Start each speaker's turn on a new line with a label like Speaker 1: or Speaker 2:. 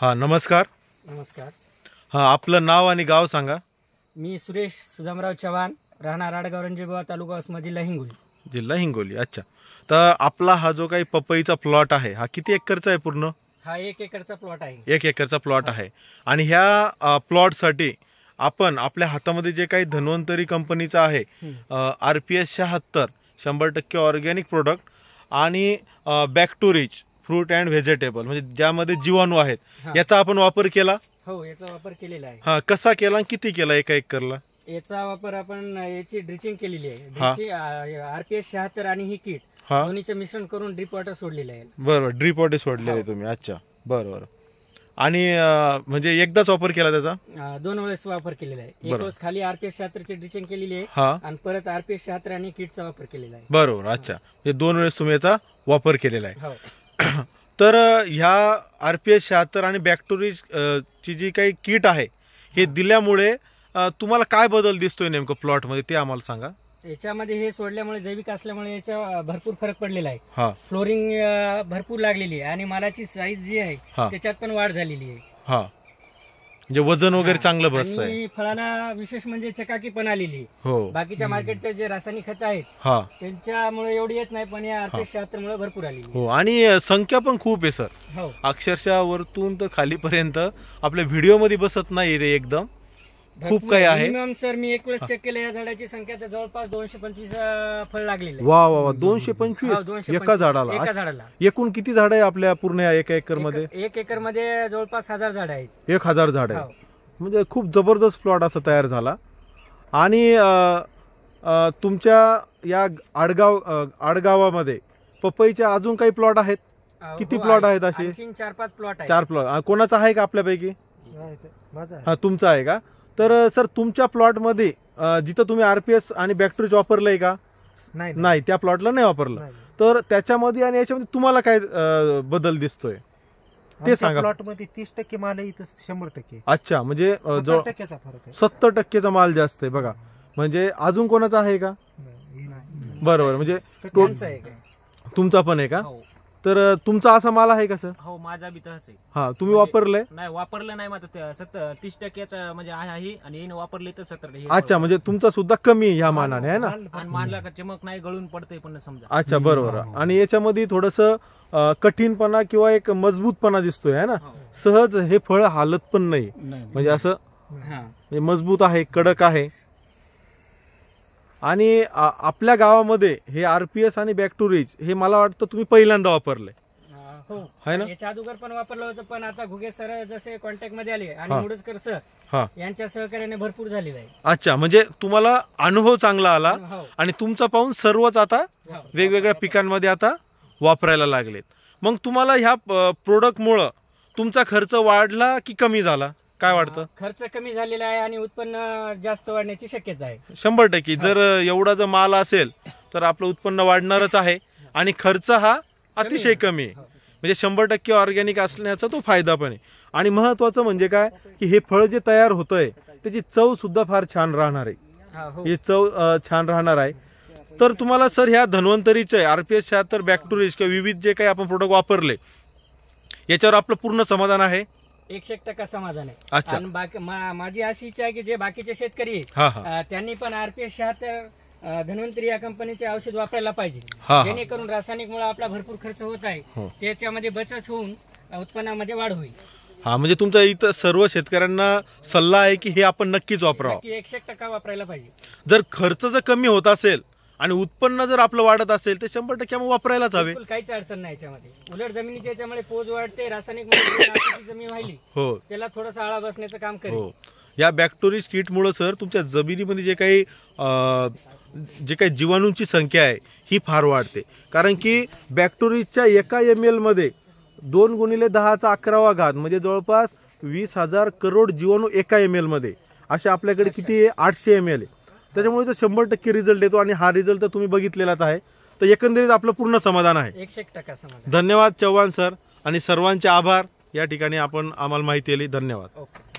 Speaker 1: हां नमस्कार नमस्कार हां आपलं नाव आणि गाव सांगा
Speaker 2: मी सुरेश सुदामराव चव्हाण राहणार आडगाव तालुका असमा जिल्हा हिंगोली
Speaker 1: जिल्हा हिंगोली अच्छा तर आपला हा जो काही पपईचा प्लॉट आहे हा किती एकरचा आहे पूर्ण
Speaker 2: हा एक एकरचा प्लॉट आहे
Speaker 1: एक एकरचा प्लॉट आहे आणि ह्या प्लॉटसाठी आपण आपल्या हातामध्ये जे काही धन्वंतरी कंपनीचा आहे आर पी एस शहात्तर शंभर टक्के ऑर्गॅनिक प्रोडक्ट आणि back to rich fruit and vegetable म्हणजे ज्यामध्ये जीवाणू आहेत याचा आपण वापर केला
Speaker 2: हो याचा वापर केलेला आहे हा
Speaker 1: कसा केला किती केला एका एक करला
Speaker 2: याचा वापर आपण याची ड्रिचिंग केलेली आहे आरपीएस शहात्तर आणि ही किट दोन्हीचं मिश्रण करून ड्रीप वॉटर सोडलेलं आहे
Speaker 1: बरोबर ड्रीप वॉटर सोडलेलं आहे तुम्ही अच्छा बरोबर आणि म्हणजे एकदाच वापर केला त्याचा
Speaker 2: दोन वेळेस वापर केलेला आहे एक वेळेस खाली आरपीएस शहात्तरची डिझाईन केलेली आहे आणि परत आरपीएस शहात्तर आणि किटचा वापर केलेला आहे
Speaker 1: बरोबर अच्छा म्हणजे दोन वेळेस तुम्ही याचा वापर केलेला आहे
Speaker 2: हो.
Speaker 1: तर ह्या आर पी एस आणि बॅक्टोरी ची जी काही किट आहे हे दिल्यामुळे तुम्हाला काय बदल दिसतोय नेमकं प्लॉटमध्ये ते आम्हाला सांगा
Speaker 2: याच्यामध्ये हे सोडल्यामुळे जैविक असल्यामुळे याच्या भरपूर फरक पडलेला आहे फ्लोरिंग भरपूर लागलेली आहे आणि मालाची साईज जी आहे त्याच्यात पण वाढ झालेली आहे
Speaker 1: म्हणजे वजन वगैरे चांगलं बसत
Speaker 2: फळाला विशेष म्हणजे चकाकी पण आलेली हो बाकीच्या मार्केटचे जे रासायनिक खत आहेत त्यांच्यामुळे एवढी येत नाही पण या अर्थशास्त्रामुळे भरपूर आली
Speaker 1: हो आणि संख्या पण खूप आहे सर हो अक्षरशः वरतून तर खालीपर्यंत आपल्या व्हिडिओ मध्ये बसत नाही रे एकदम खूप काही आहे
Speaker 2: सर मी एक वेळेस चेक केलं या झाडाची संख्या तर जवळपास दोनशे पंचवीस फळ लागलेले वा वा वा दोनशे पंचवीस एका झाडाला एका झाडाला
Speaker 1: एकूण किती झाड आहे आपल्या पूर्ण या एका एकर मध्ये
Speaker 2: एक- एकर मध्ये जवळपास हजार झाड आहेत
Speaker 1: एक हजार झाड आहे हो. म्हणजे खूप जबरदस्त प्लॉट असा तयार झाला आणि अ, तुमच्या या आडगाव आडगावामध्ये पपईच्या अजून काही प्लॉट आहेत हो, किती प्लॉट आहेत असे? चार पाच प्लॉट आहेत चार प्लॉट कोणाचा आहे का आपल्यापैकी माझा हा तुमचा आहे का तर सर तुमच्या प्लॉटमध्ये जिथं तुम्ही आर पी एस आणि बॅक्टरीज वापरलं आहे का नाही त्या प्लॉटला नाही वापरलं तर त्याच्यामध्ये आणि याच्यामध्ये तुम्हाला काय बदल दिसतोय ते सांगा प्लॉटमध्ये तीस टक्के माल आहे इथं शंभर टक्के अच्छा म्हणजे जो सत्तर टक्केचा माल जास्त आहे बघा म्हणजे अजून कोणाचा आहे का बरोबर म्हणजे तुमचा पण आहे का हो. तर तुमचा असा माल आहे कसं
Speaker 2: हो माझा बी तसं
Speaker 1: हा तुम्ही म्हणजे वापरलंय
Speaker 2: नाही वापरलं नाही माझं सत्तर तीस टक्क्याचा म्हणजे आहे आणि वापरले तर सत्तर अच्छा म्हणजे
Speaker 1: तुमचा सुद्धा कमी आहे ह्या मानाने आहे ना
Speaker 2: मानला का चमक नाही गळून पडतंय पण समजा
Speaker 1: अच्छा बरोबर आणि याच्यामध्ये थोडस कठीणपणा किंवा एक मजबूतपणा दिसतोय है ना हो. सहज हे फळ हालत पण नाही म्हणजे असं मजबूत आहे कडक आहे आणि आपल्या गावामध्ये हे आर पी एस आणि बॅक टू रिच हे मला वाटतं तुम्ही पहिल्यांदा वापरले
Speaker 2: हो ना पण वापरलं पण आता जसे कॉन्टॅक्ट मध्ये आले आणि यांच्या सहकार्याने भरपूर आहे
Speaker 1: अच्छा म्हणजे तुम्हाला अनुभव चांगला आला हो. आणि तुमचा पाहून सर्वच आता हो. वेगवेगळ्या पिकांमध्ये आता वापरायला लागलेत मग तुम्हाला ह्या मुळे तुमचा खर्च वाढला की कमी झाला काय वाटतं
Speaker 2: खर्च कमी झालेला आहे आणि उत्पन्न जास्त वाढण्याची शक्यता आहे
Speaker 1: शंभर टक्के जर एवढा जर माल असेल तर आपलं उत्पन्न वाढणारच आहे आणि खर्च हा अतिशय कमी आहे म्हणजे शंभर टक्के ऑर्गॅनिक असण्याचा तो फायदा पण आहे आणि महत्वाचं म्हणजे काय की हे फळ जे तयार होतंय त्याची चव सुद्धा फार छान राहणार आहे ही हो. चव छान राहणार आहे तर तुम्हाला सर ह्या आहे आर पी एस तर बॅक्टुरिज किंवा विविध जे काही आपण प्रोडक्ट वापरले याच्यावर आपलं पूर्ण समाधान आहे
Speaker 2: एकशे टक्का समाधान आहे आणि बाकी माझी अशी इच्छा आहे की जे बाकीचे शेतकरी हा त्यांनी पण आरपीएस शहात धन्वंतरी या कंपनीचे औषध वापरायला पाहिजे जेणेकरून रासायनिक मुळे आपला भरपूर खर्च होत आहे हो. त्याच्यामध्ये बचत होऊन उत्पन्नामध्ये वाढ होईल
Speaker 1: हा म्हणजे तुमचा इथं सर्व शेतकऱ्यांना सल्ला आहे की हे आपण नक्कीच वापरावं
Speaker 2: एकशे टक्का वापरायला पाहिजे
Speaker 1: जर खर्च जर कमी होत असेल आणि उत्पन्न जर आपलं वाढत असेल तर शंभर टक्के आपण वापरायलाच हवे
Speaker 2: काहीच अडचण नाही याच्यामध्ये उलट जमिनीच्या याच्यामुळे पोज वाढते रासायनिक जमीन व्हायली हो त्याला थोडासा आळा बसण्याचं काम करेल हो
Speaker 1: या बॅक्टोरीज किटमुळं सर तुमच्या जमिनीमध्ये जे काही जे काही जीवाणूंची संख्या आहे ही फार वाढते कारण की बॅक्टोरीजच्या एका एम एलमध्ये दोन गुणिले दहाचा अकरावा घात म्हणजे जवळपास वीस हजार करोड जीवाणू एका एम मध्ये असे आपल्याकडे किती आहे आठशे एम एल आहे त्याच्यामुळे तो शंभर टक्के रिझल्ट येतो आणि हा रिझल्ट तर तुम्ही बघितलेलाच आहे तर एकंदरीत आपलं पूर्ण समाधान आहे एकशे समाधान धन्यवाद चव्हाण सर आणि सर्वांचे आभार या ठिकाणी आपण आम्हाला माहिती आली धन्यवाद ओके